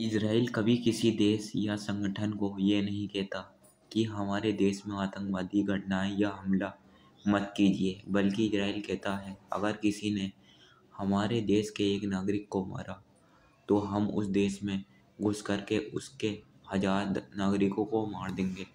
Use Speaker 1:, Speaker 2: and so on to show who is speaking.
Speaker 1: Israel कभी किसी देश या संगठन को ये नहीं कहता कि हमारे देश में आतंकवादी घटनाएं या हमला मत कीजिए बल्कि इसराइल कहता है अगर किसी ने हमारे देश के एक नागरिक को मारा तो हम उस देश में घुस करके उसके हजार नागरिकों को मार देंगे